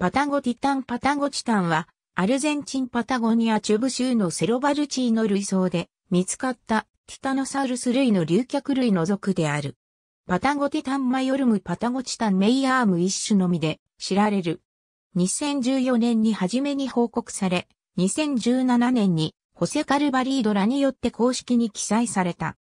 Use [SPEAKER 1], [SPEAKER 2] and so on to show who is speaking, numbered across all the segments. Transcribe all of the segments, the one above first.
[SPEAKER 1] パタゴティタンパタゴチタンは、アルゼンチンパタゴニア中部州のセロバルチーの類層で見つかったティタノサウルス類の竜脚類の属である。パタゴティタンマヨルムパタゴチタンメイヤーム一種のみで知られる。2014年に初めに報告され、2017年にホセカルバリードらによって公式に記載された。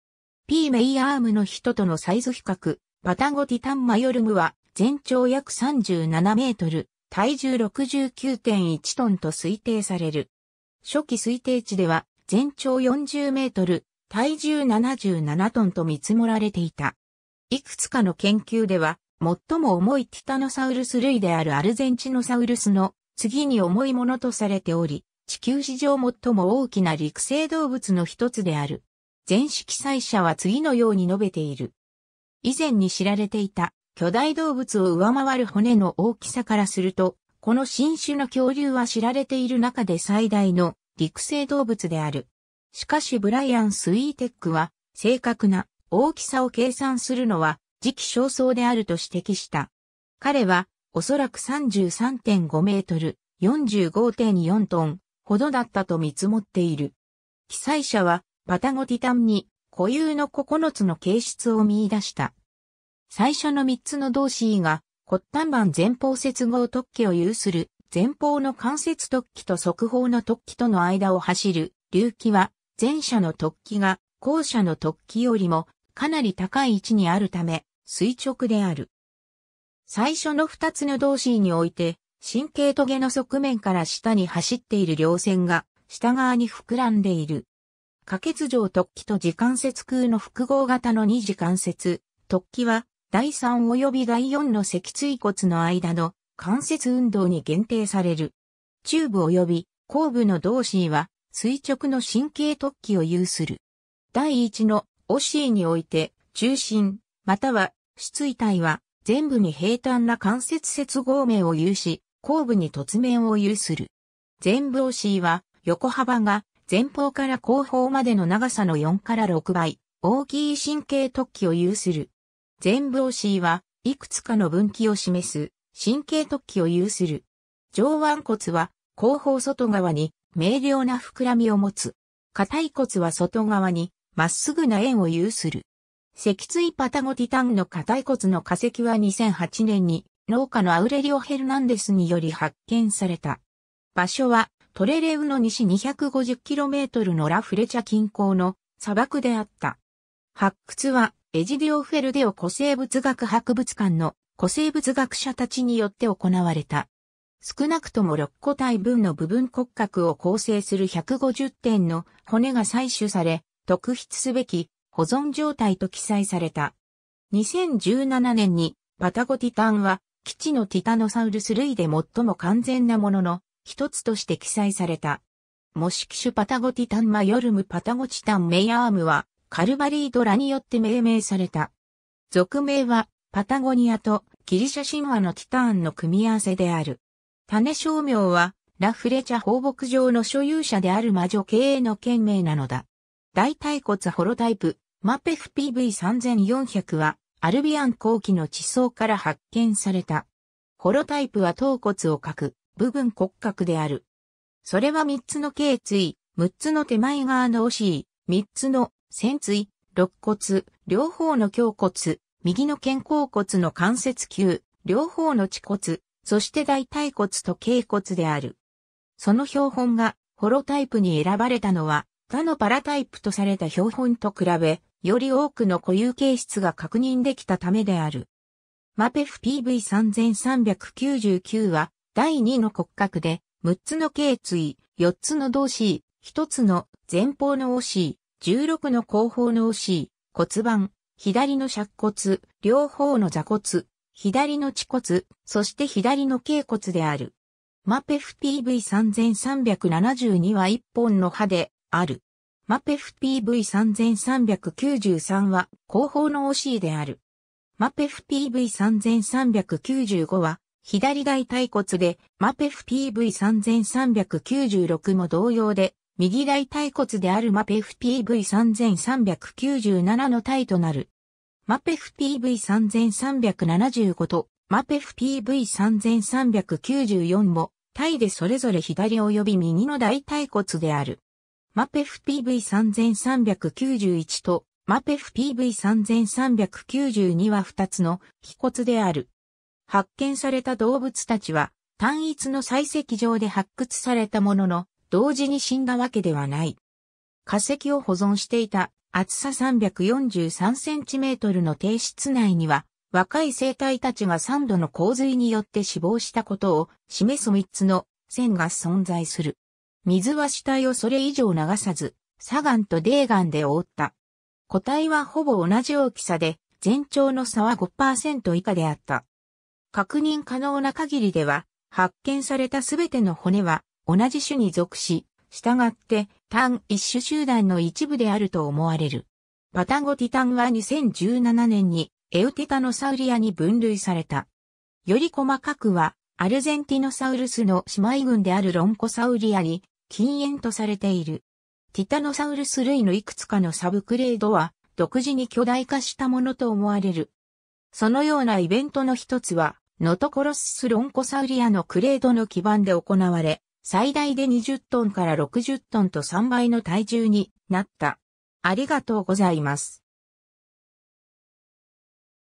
[SPEAKER 1] P メイヤームの人とのサイズ比較、パタゴティタンマヨルムは全長約37メートル。体重69.1トンと推定される。初期推定値では全長40メートル、体重77トンと見積もられていた。いくつかの研究では、最も重いティタノサウルス類であるアルゼンチノサウルスの次に重いものとされており、地球史上最も大きな陸生動物の一つである。全史記載者は次のように述べている。以前に知られていた巨大動物を上回る骨の大きさからすると、この新種の恐竜は知られている中で最大の陸生動物である。しかしブライアン・スイーテックは、正確な大きさを計算するのは時期尚早であると指摘した。彼は、おそらく33.5メートル、45.4トンほどだったと見積もっている。記載者は、パタゴティタンに固有の9つの形質を見出した。最初の3つの動詞が、骨端板前方接合突起を有する前方の関節突起と側方の突起との間を走る隆起は前者の突起が後者の突起よりもかなり高い位置にあるため垂直である。最初の二つの動詞において神経棘の側面から下に走っている両線が下側に膨らんでいる。下血状突起と時関節空の複合型の二次関節突起は第3及び第4の脊椎骨の間の関節運動に限定される。中部及び後部の同肢は垂直の神経突起を有する。第1のオシーにおいて中心または出位体は全部に平坦な関節接合面を有し、後部に突面を有する。全部オシーは横幅が前方から後方までの長さの4から6倍、大きい神経突起を有する。全貌 C は、いくつかの分岐を示す、神経突起を有する。上腕骨は、後方外側に、明瞭な膨らみを持つ。硬い骨は外側に、まっすぐな円を有する。脊椎パタゴティタンの硬い骨の化石は2008年に、農家のアウレリオ・ヘルナンデスにより発見された。場所は、トレレウの西 250km のラフレチャ近郊の砂漠であった。発掘はエジディオ・フェルデオ古生物学博物館の古生物学者たちによって行われた。少なくとも6個体分の部分骨格を構成する150点の骨が採取され、特筆すべき保存状態と記載された。2017年にパタゴティタンは基地のティタノサウルス類で最も完全なものの一つとして記載された。模式種パタゴティタンマヨルムパタゴチタンメイアームはカルバリードラによって命名された。俗名は、パタゴニアとギリシャ神話のティターンの組み合わせである。種商名は、ラフレチャ放牧場の所有者である魔女経営の県名なのだ。大腿骨ホロタイプ、マペフ PV3400 は、アルビアン後期の地層から発見された。ホロタイプは頭骨を欠く、部分骨格である。それは3つの頸椎、6つの手前側の惜しい、3つの仙椎、肋骨、両方の胸骨、右の肩甲骨の関節球、両方の恥骨、そして大腿骨と頸骨である。その標本がホロタイプに選ばれたのは他のパラタイプとされた標本と比べ、より多くの固有形質が確認できたためである。マペフ PV3399 は第2の骨格で6つの頸椎、4つの同詞、1つの前方の押 c 16の後方の OC、骨盤、左の尺骨、両方の座骨、左の恥骨、そして左の頸骨である。マペフ PV3372 は1本の歯である。マペフ PV3393 は後方の OC である。マペフ PV3395 は左大腿骨で、マペフ PV3396 も同様で右大腿骨である MAPFPV3397 の体となる。MAPFPV3375 と MAPFPV3394 も、体でそれぞれ左及び右の大腿骨である。MAPFPV3391 と MAPFPV3392 は2つの皮骨である。発見された動物たちは単一の採石場で発掘されたものの、同時に死んだわけではない。化石を保存していた厚さ 343cm の低室内には、若い生体たちが3度の洪水によって死亡したことを示す3つの線が存在する。水は死体をそれ以上流さず、砂岩と泥岩で覆った。個体はほぼ同じ大きさで、全長の差は5%以下であった。確認可能な限りでは、発見されたすべての骨は、同じ種に属し、従って、単一種集団の一部であると思われる。パタゴティタンは2017年にエウテタノサウリアに分類された。より細かくは、アルゼンティノサウルスの姉妹群であるロンコサウリアに禁煙とされている。ティタノサウルス類のいくつかのサブクレードは、独自に巨大化したものと思われる。そのようなイベントの一つは、ノトコロスス・ロンコサウリアのクレードの基盤で行われ、最大で20トンから60トンと3倍の体重になった。ありがとうございます。